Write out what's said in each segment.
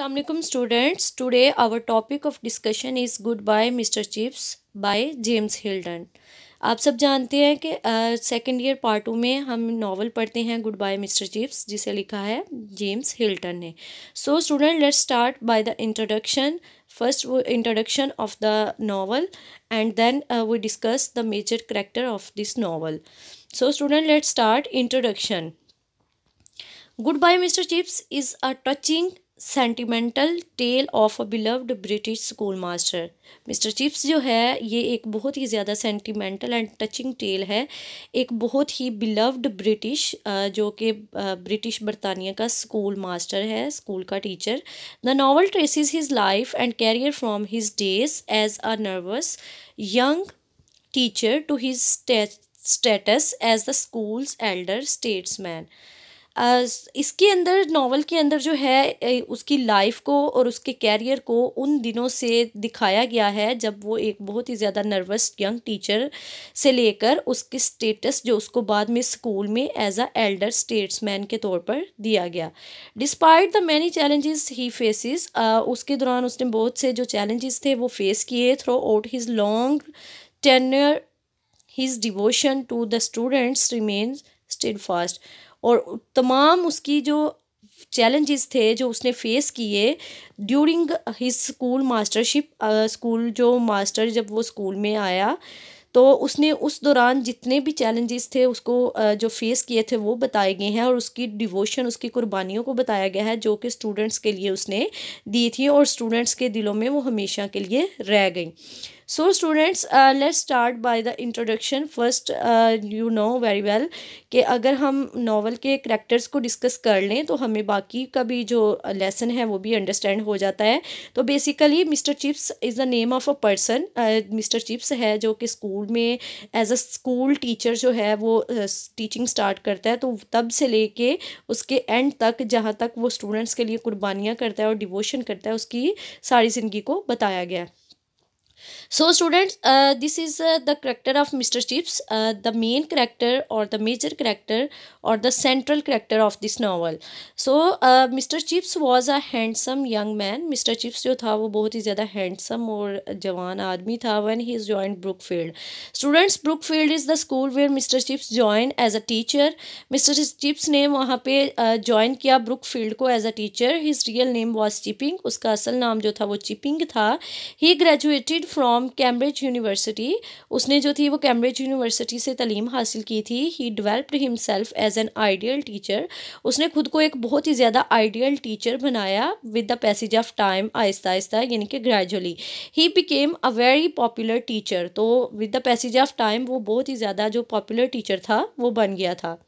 Students today our topic of discussion is goodbye mister Chips by James Hilton आप सब जानते हैं कि सेकेंड ईयर पार्ट टू में हम नावल पढ़ते हैं गुड बाय मिस्टर चिप्स जिसे लिखा है जेम्स हिल्टन ने so student let's start by the introduction first वो introduction of the novel and then we discuss the major character of this novel so student let's start introduction goodbye mister Chips is a touching sentimental tale of a beloved British school master mister Chips जो है ये एक बहुत ही ज़्यादा sentimental and touching tell है एक बहुत ही बिलव्ड ब्रिटिश जो कि ब्रिटिश बरतानिया का स्कूल मास्टर है स्कूल का teacher the novel traces his life and career from his days as a nervous young teacher to his status as the school elder statesman इसके अंदर नावल के अंदर जो है उसकी लाइफ को और उसके कैरियर को उन दिनों से दिखाया गया है जब वो एक बहुत ही ज़्यादा नर्वस यंग टीचर से लेकर उसके स्टेटस जो उसको बाद में स्कूल में एज अ एल्डर स्टेट्समैन के तौर पर दिया गया despite the many challenges he faces उसके दौरान उसने बहुत से जो चैलेंजेस थे वो फेस किए throughout his long tenure his devotion to the students remains steadfast और तमाम उसकी जो चैलेंजेस थे जो उसने फेस किए during his school mastership school जो मास्टर जब वो स्कूल में आया तो उसने उस दौरान जितने भी चैलेंजेस थे उसको जो फेस किए थे वो बताए गए हैं और उसकी डिवोशन उसकी कुर्बानियों को बताया गया है जो कि स्टूडेंट्स के लिए उसने दी थी और स्टूडेंट्स के दिलों में वो हमेशा के लिए रह गई so students let start by the introduction first you know very well कि अगर हम नावल के करेक्टर्स को डिस्कस कर लें तो हमें बाकी का भी जो लेसन है वो भी अंडरस्टैंड हो जाता है तो basically mister Chips is the name of a person mister Chips है जो कि स्कूल में एज अ स्कूल टीचर जो है वो टीचिंग uh, स्टार्ट करता है तो तब से लेके उसके एंड तक जहाँ तक वो स्टूडेंट्स के लिए कुर्बानियाँ करता है और डिवोशन करता है उसकी सारी ज़िंदगी को बताया गया है so students uh, this is uh, the character of mr chips uh, the main character or the major character or the central character of this novel so uh, mr chips was a handsome young man mr chips जो था वो बहुत ही ज़्यादा handsome और जवान आदमी था when he joined brookfield students brookfield is the school where mr chips joined as a teacher mr chips ने वहाँ पे join किया brookfield को as a teacher his real name was chipping उसका असल नाम जो था वो chipping था he graduated from Cambridge university उसने जो थी वो कैम्ब्रिज यूनिवर्सिटी से तलीम हासिल की थी he developed himself as an ideal teacher उसने खुद को एक बहुत ही ज़्यादा आइडियल टीचर बनाया with the passage of time आहिस्ता आहिस्ता यानी कि gradually he became a very popular teacher तो with the passage of time वो बहुत ही ज़्यादा जो पॉपुलर टीचर था वो बन गया था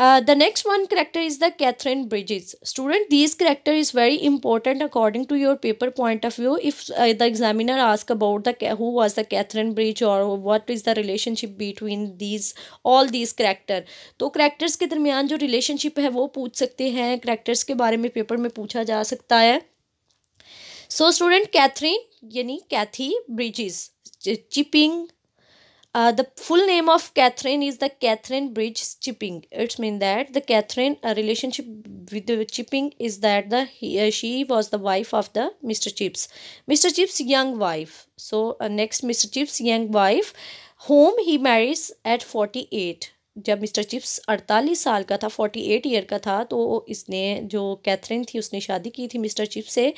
the next one character is the Katherine Bridges student this character is very important according to your paper point of view if the examiner ask about the who was the Katherine Bridge और what is the relationship between these all this character तो characters के दरमियान जो relationship है वो पूछ सकते हैं करेक्टर्स के बारे में पेपर में पूछा जा सकता है सो स्टूडेंट कैथरीन यानी Kathy Bridges Chipping Uh, the full name of Catherine is the Catherine Bridge Chipping. It means that the Catherine uh, relationship with the Chipping is that the he, uh, she was the wife of the Mr. Chips. Mr. Chips' young wife. So uh, next Mr. Chips' young wife whom he marries at 48. जब mister chips अड़तालीस साल का था forty eight year का था तो इसने जो कैथरीन थी उसने शादी की थी मिस्टर चिप्स से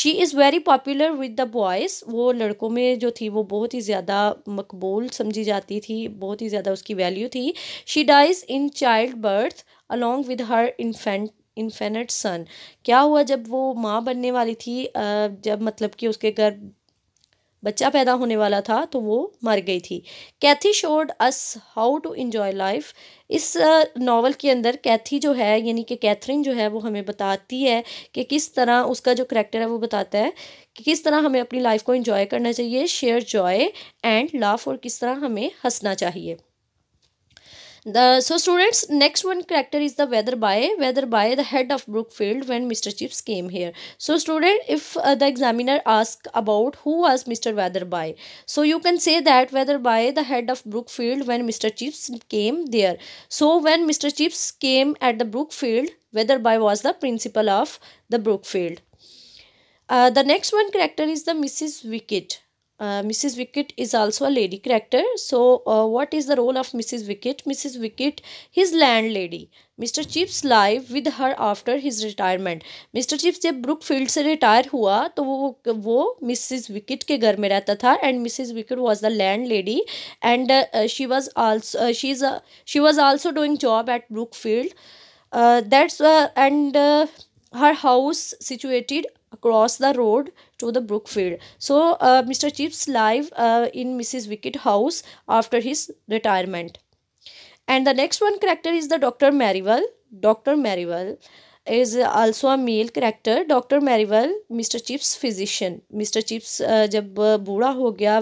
she is very popular with the boys वो लड़कों में जो थी वो बहुत ही ज़्यादा मकबूल समझी जाती थी बहुत ही ज़्यादा उसकी वैल्यू थी she dies in childbirth along with her infant infant son क्या हुआ जब वो माँ बनने वाली थी जब मतलब कि उसके घर बच्चा पैदा होने वाला था तो वो मर गई थी Kathy showed us how to enjoy life इस नावल के अंदर कैथी जो है यानी कि कैथरीन जो है वो हमें बताती है कि किस तरह उसका जो करेक्टर है वो बताता है कि किस तरह हमें अपनी लाइफ को इन्जॉय करना चाहिए शेयर जॉय एंड लाफ और किस तरह हमें हंसना चाहिए The so students next one character is the weather by weather by the head of Brookfield when Mr. Chips came here. So student if uh, the examiner asks about who was Mr. Weatherby. So you can say that Weatherby the head of Brookfield when Mr. Chips came there. So when Mr. Chips came at the Brookfield Weatherby was the principal of the Brookfield. Uh, the next one character is the Mrs. Wicket. Uh, Mrs. Wicket is also a lady character. So, uh, what is the role of Mrs. Wicket? Mrs. Wicket, his landlady. Mr. Chips live with her after his retirement. Mr. Chips जब Brookfield retired, retire was तो वो Mrs. Wicket के घर में रहता and Mrs. Wicket was the landlady, and uh, she was also uh, she's she was also doing job at Brookfield. Uh, that's uh, and her house situated across the road to the Brookfield. So, uh, Mr. Chips live uh, in Mrs. Wickett house after his retirement. And the next one character is the Dr. Merriwell. Dr. Merriwell is also a male character. Dr. Merriwell, Mr. Chips physician. Mr. Chips uh,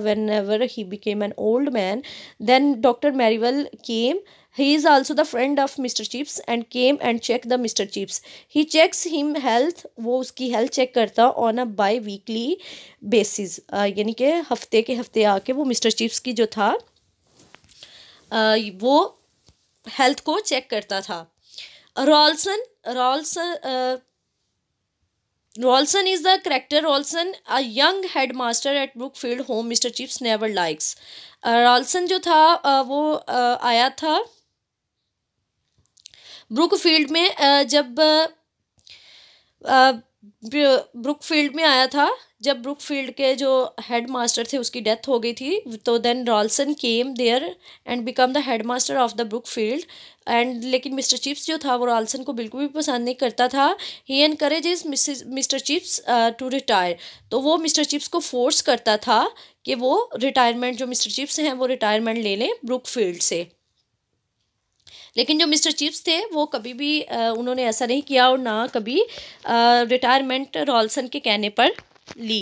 whenever he became an old man, then Dr. Merriwell came He is also the friend of Mr. Chips and came and checked the Mr. Chips. He checks him health wo uski health check karta on a bi weekly basis yani ke hafte ke hafte aake wo mr chips ki jo tha wo health ko check karta tha rolson rolson रॉल्सन Rolson is the character Rolson, a young headmaster at Brookfield home Mr. Chips never likes. Uh, Rolson जो था uh, वो uh, आया था Brookfield में जब Brookfield में आया था जब ब्रुकफील्ड के जो हेड मास्टर थे उसकी डेथ हो गई थी तो then Ralston came there and become the headmaster of the Brookfield and लेकिन मिस्टर चिप्स जो था वो रॉल्सन को बिल्कुल भी पसंद नहीं करता था he encourage is mister Chips to retire तो वो मिस्टर चिप्स को फोर्स करता था कि वो रिटायरमेंट जो मिस्टर चिप्स हैं वो रिटायरमेंट ले लें ब्रुकफील्ड से लेकिन जो मिस्टर चिप्स थे वो कभी भी उन्होंने ऐसा नहीं किया और ना कभी रिटायरमेंट रॉल्सन के कहने पर ली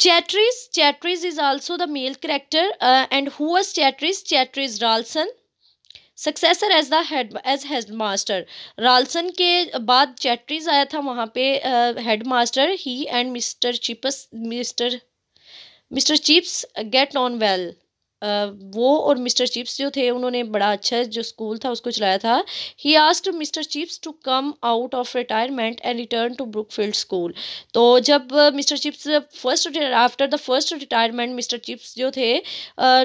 Chatteris Chatteris is also the male character and who was Chatteris Chatteris Ralston successor as that as headmaster Ralston के बाद चैट्रीज आया था वहाँ पे headmaster he and mister Chips mister mister Chips get on well वो और mister Chips जो थे उन्होंने बड़ा अच्छा जो स्कूल था उसको चलाया था he asked mister Chips to come out of retirement and return to Brookfield school तो जब mister Chips first after the first retirement mister Chips जो थे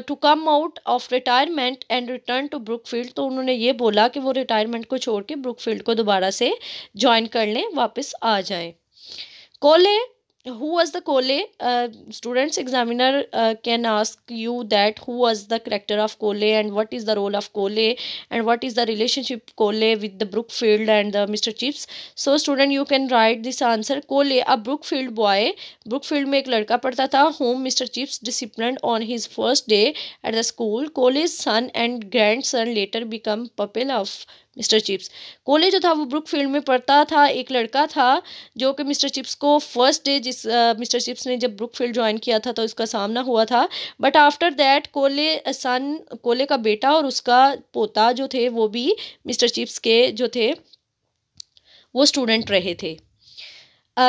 to come out of retirement and return to Brookfield तो उन्होंने ये बोला कि वो रिटायरमेंट को छोड़ के ब्रुकफील्ड को दोबारा से ज्वाइन कर लें वापस आ जाए कोले who was the Kole? Uh, students examiner uh, can ask you that who was the character of Kole and what is the role of Kole and what is the relationship Kole with the Brookfield and the Mr. Chips. So student you can write this answer. Kole a Brookfield boy. Brookfield में एक लड़का पढ़ता whom Mr. Chips disciplined on his first day at the school. Kole's son and grandson later become pupil of mister Chips college जो था वो book field में पढ़ता था एक लड़का था जो कि मिस्टर चिप्स को फर्स्ट डे जिस मिस्टर चिप्स ने जब ब्रुक फील्ड ज्वाइन किया था तो उसका सामना हुआ था बट आफ्टर दैट कोले सन कोले का बेटा और उसका पोता जो थे वो भी मिस्टर चिप्स के जो थे वो स्टूडेंट रहे थे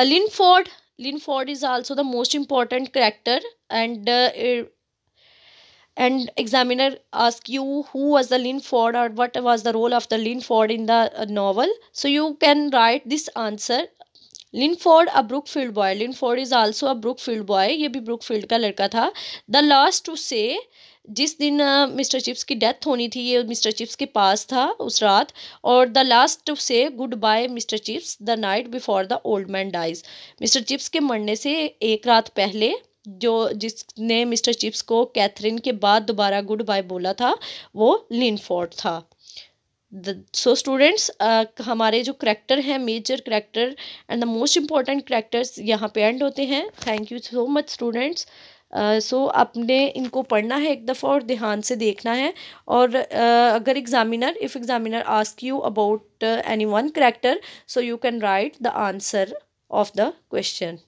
Linford Linford is also the most important character and and examiner ask you who was the ford or what was the role of the ford in the uh, novel. So you can write this answer. Linford a Brookfield boy Ford is also a Brookfield boy ये भी book field का लड़का था the last to से जिस दिन mister uh, Chips की death होनी थी ये मिस्टर चिप्स के पास था उस रात और the last to say goodbye mister Chips the night before the old man dies mister Chips के मरने से एक रात पहले जो जिसने मिस्टर चिप्स को कैथरीन के बाद दोबारा गुड बाय बोला था वो लिनफोर्ड था सो स्टूडेंट्स so uh, हमारे जो करैक्टर हैं major character and the most important characters यहाँ पे एंड होते हैं thank you so much students so आपने इनको पढ़ना है एक दफ़ा और ध्यान से देखना है और uh, अगर examiner if examiner ask you about any one character so you can write the answer of the question